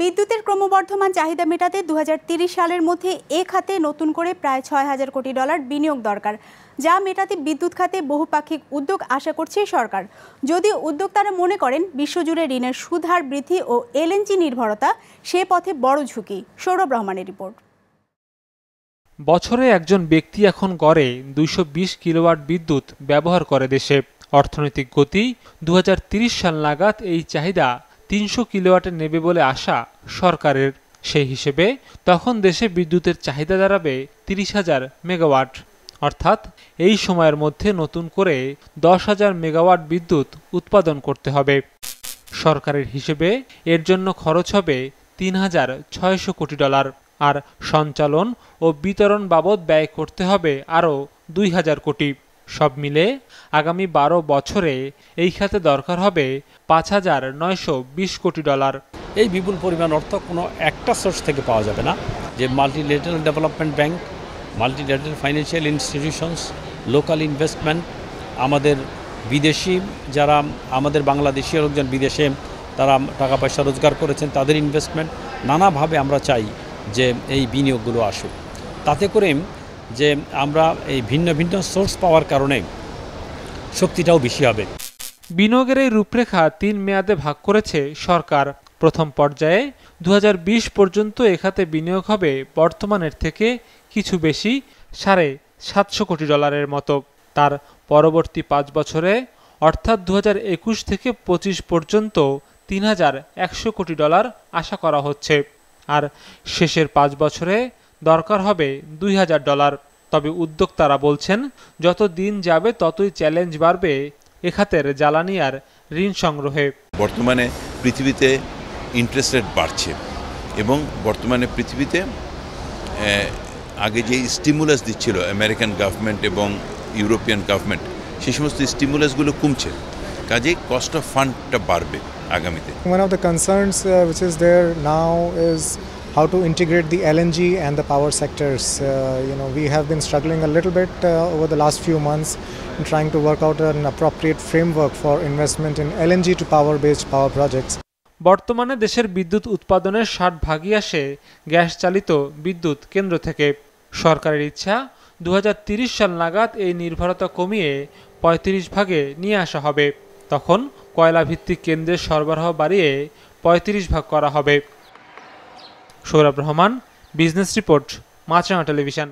বিদ্যুতের ক্রমবর্ধমান চাহিদা মেটাতে দু সালের মধ্যে এ খাতে নতুন করে প্রায় ছয় হাজার কোটি ডলার বিনিয়োগ দরকার যা মেটাতে বিদ্যুৎ খাতে বহুপাক্ষিক উদ্যোগ আশা করছে সরকার যদিও উদ্যোক্তারা মনে করেন বিশ্বজুড়ে ঋণের সুদহার বৃদ্ধি ও এলএনজি নির্ভরতা সে পথে বড় ঝুঁকি সৌরভ রহমানের রিপোর্ট বছরে একজন ব্যক্তি এখন গড়ে দুইশো কিলোওয়াট বিদ্যুৎ ব্যবহার করে দেশে অর্থনৈতিক গতি দু সাল নাগাদ এই চাহিদা তিনশো কিলোওয়াটে নেবে বলে আশা সরকারের সেই হিসেবে তখন দেশে বিদ্যুতের চাহিদা দাঁড়াবে তিরিশ হাজার মেগাওয়াট অর্থাৎ এই সময়ের মধ্যে নতুন করে দশ হাজার মেগাওয়াট বিদ্যুৎ উৎপাদন করতে হবে সরকারের হিসেবে এর জন্য খরচ হবে তিন হাজার ছয়শো কোটি ডলার আর সঞ্চালন ও বিতরণ বাবদ ব্যয় করতে হবে আরও দুই হাজার কোটি সব মিলে আগামী বারো বছরে এই খাতে দরকার হবে পাঁচ হাজার নয়শো বিশ কোটি ডলার এই বিপুল পরিমাণ অর্থ কোনো একটা সোর্স থেকে পাওয়া যাবে না যে multilateral development bank multilateral financial institutions local investment আমাদের বিদেশি যারা আমাদের বাংলাদেশীয় লোকজন বিদেশে তারা টাকা পয়সা রোজগার করেছেন তাদের ইনভেস্টমেন্ট নানাভাবে আমরা চাই যে এই বিনিয়োগগুলো আসুক তাতে করে যে আমরা এই ভিন্ন ভিন্ন সোর্স পাওয়ার কারণে শক্তিটাও বেশি হবে বিনিয়োগের এই রূপরেখা তিন মেয়াদে ভাগ করেছে সরকার প্রথম পর্যায়ে দু পর্যন্ত এখাতে বিনিয়োগ হবে বর্তমানের থেকে কিছু বেশি সাড়ে সাতশো কোটি ডলারের মতো তার পরবর্তী পাঁচ বছরে অর্থাৎ দু থেকে ২৫ পর্যন্ত তিন কোটি ডলার আশা করা হচ্ছে আর শেষের পাঁচ বছরে দরকার হবে দুই হাজার ডলার তবে উদ্যোক্তারা বলছেন যত দিন যাবে ততই চ্যালেঞ্জ বাড়বে এ খাতের জ্বালানি আর ঋণ সংগ্রহে বর্তমানে পৃথিবীতে ইন্টারেস্ট রেট বাড়ছে এবং বর্তমানে পৃথিবীতে আগে যে স্টিমুলাস দিচ্ছিল আমেরিকান গভর্নমেন্ট এবং ইউরোপিয়ান গভর্নমেন্ট সেই সমস্ত স্টিমুলাসগুলো কমছে কাজে কস্ট অফ ফান্ডটা বাড়বে আগামীতে one of the concerns which is there now is how to integrate the LNG and the power sectors. Uh, you know, we have been struggling a little bit uh, over the last few months in trying to work out an appropriate framework for investment in LNG to power-based power projects. বর্তমানে দেশের বিদ্যুৎ উৎপাদনের ষাট ভাগই আসে gas চালিত বিদ্যুৎ কেন্দ্র থেকে সরকারের ইচ্ছা দু সাল নাগাদ এই নির্ভরতা কমিয়ে ৩৫ ভাগে নিয়ে আসা হবে তখন কয়লা ভিত্তিক কেন্দ্রের সরবরাহ বাড়িয়ে ৩৫ ভাগ করা হবে Sourav Rahman business report Maasranga television